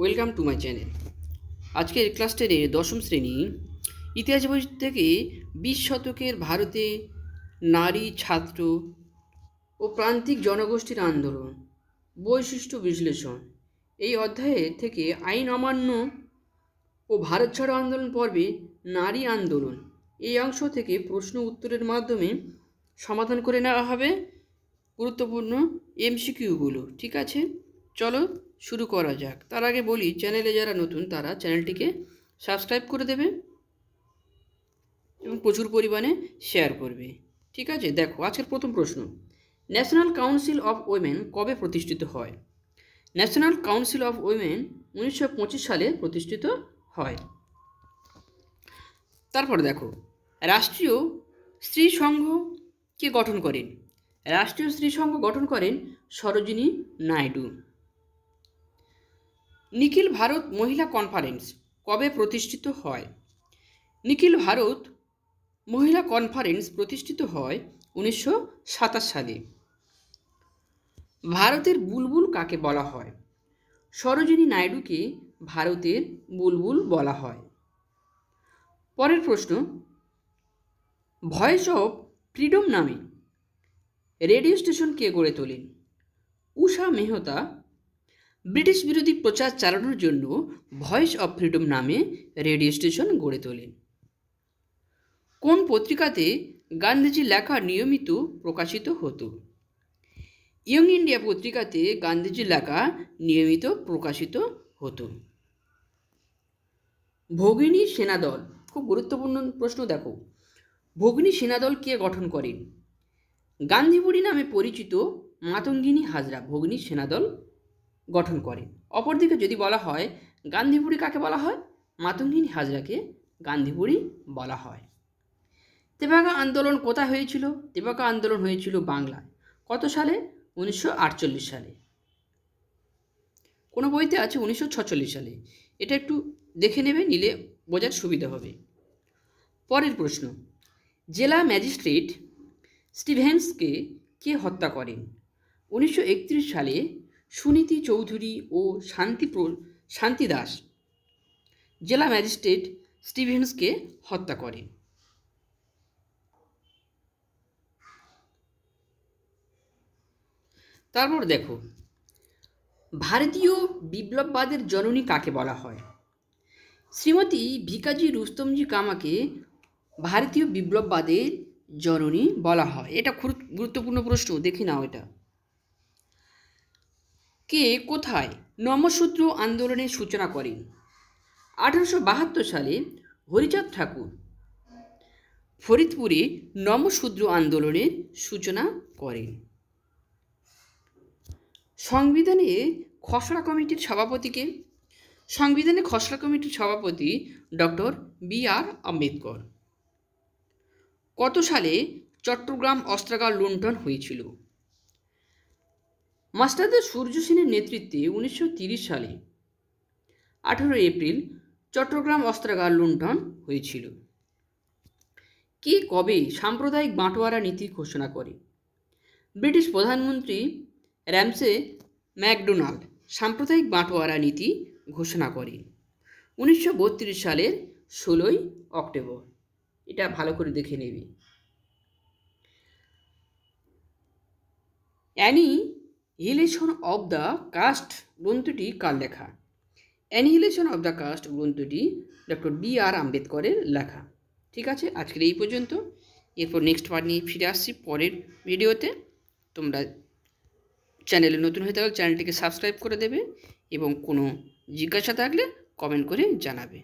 welcome to my channel আজকের class টেনের দশম শ্রেণী ইতিহাস বই থেকে বিশ শতকের ভারতে নারী ছাত্র ও প্রান্তিক জনগোষ্ঠীর আন্দোলন বৈশিষ্ট্য বিশ্লেষণ এই অধ্যায়ে থেকে আইন অমান্য ও ভারত ছাড়ো আন্দোলন পর্বে নারী আন্দোলন এই অংশ থেকে প্রশ্ন উত্তরের মাধ্যমে সমাধান করে নেওয়া হবে গুরুত্বপূর্ণ এমসিকিউগুলো ঠিক আছে চলো শুরু করা যাক তার আগে বলি চ্যানেলে যারা নতুন তারা চ্যানেলটিকে সাবস্ক্রাইব করে দেবে এবং প্রচুর পরিমাণে শেয়ার করবে ঠিক আছে দেখো আজকের প্রথম প্রশ্ন ন্যাশনাল কাউন্সিল অফ উইমেন কবে প্রতিষ্ঠিত হয় ন্যাশনাল কাউন্সিল অফ উইমেন উনিশশো সালে প্রতিষ্ঠিত হয় তারপর দেখো রাষ্ট্রীয় স্ত্রী সংঘকে গঠন করেন রাষ্ট্রীয় স্ত্রী সংঘ গঠন করেন সরোজিনী নাইডু নিখিল ভারত মহিলা কনফারেন্স কবে প্রতিষ্ঠিত হয় নিখিল ভারত মহিলা কনফারেন্স প্রতিষ্ঠিত হয় উনিশশো সালে ভারতের বুলবুল কাকে বলা হয় সরোজিনী নাইডুকে ভারতের বুলবুল বলা হয় পরের প্রশ্ন ভয়েস অফ ফ্রিডম নামে রেডিও স্টেশন কে গড়ে তোলেন উষা মেহতা ব্রিটিশ বিরোধী প্রচার চালানোর জন্য ভয়েস অব ফ্রিডম নামে রেডিও স্টেশন গড়ে তোলেন কোন পত্রিকাতে গান্ধীজি লেখা নিয়মিত প্রকাশিত হতো ইয়ং ইন্ডিয়া পত্রিকাতে গান্ধীজি লেখা নিয়মিত প্রকাশিত হতো ভগিনী সেনাদল খুব গুরুত্বপূর্ণ প্রশ্ন দেখো ভগ্নী সেনাদল কে গঠন করেন গান্ধীবুড়ি নামে পরিচিত মাতঙ্গিনী হাজরা ভগ্নী সেনাদল গঠন করে অপরদিকে যদি বলা হয় গান্ধীবুড়ি কাকে বলা হয় মাতঙ্গিনী হাজরাকে গান্ধীবুড়ি বলা হয় তেবাকা আন্দোলন কোথায় হয়েছিল তেবাকা আন্দোলন হয়েছিল বাংলায় কত সালে উনিশশো সালে কোনো বইতে আছে উনিশশো সালে এটা একটু দেখে নেবে নিলে বোঝার সুবিধা হবে পরের প্রশ্ন জেলা ম্যাজিস্ট্রেট স্টিভেন্সকে কে হত্যা করেন উনিশশো সালে সুনীতি চৌধুরী ও শান্তিপ্র শান্তি দাস জেলা ম্যাজিস্ট্রেট স্টিভেন্সকে হত্যা করে তারপর দেখো ভারতীয় বিপ্লববাদের জননী কাকে বলা হয় শ্রীমতী ভিকাজি রুস্তমজি কামাকে ভারতীয় বিপ্লববাদের জননী বলা হয় এটা খুব গুরুত্বপূর্ণ প্রশ্ন দেখি নাও এটা কে কোথায় নমসূত্র আন্দোলনের সূচনা করেন আঠারোশো বাহাত্তর সালে হরিচাঁদ ঠাকুর ফরিদপুরে নমসূদ্র আন্দোলনের সূচনা করেন সংবিধানে খসড়া কমিটির সভাপতিকে সংবিধানে খসড়া কমিটির সভাপতি ডক্টর বি আর আম্বেদকর কত সালে চট্টগ্রাম অস্ত্রাগার লুণ্ঠন হয়েছিল মাস্টারদের সূর্য সেনের নেতৃত্বে উনিশশো সালে আঠেরো এপ্রিল চট্টগ্রাম অস্ত্রাগার লুণ্ঠন হয়েছিল কে কবে সাম্প্রদায়িক বাঁটোয়ারা নীতি ঘোষণা করে ব্রিটিশ প্রধানমন্ত্রী র্যামসে ম্যাকডোনাল্ড সাম্প্রদায়িক বাঁটোয়ারা নীতি ঘোষণা করে উনিশশো সালের ষোলোই অক্টোবর এটা ভালো করে দেখে নেবে annihilation of the caste গ্রন্থটি কার লেখা অ্যানিহিলেশন অব দ্য কাস্ট গ্রন্থটি ডক্টর বি আর আম্বেদকরের লেখা ঠিক আছে আজকের এই পর্যন্ত এরপর নেক্সট পার্ট নিয়ে ফিরে আসছি পরের ভিডিওতে তোমরা চ্যানেলে নতুন হয়ে থাকলে চ্যানেলটিকে সাবস্ক্রাইব করে দেবে এবং কোনো জিজ্ঞাসা থাকলে কমেন্ট করে জানাবে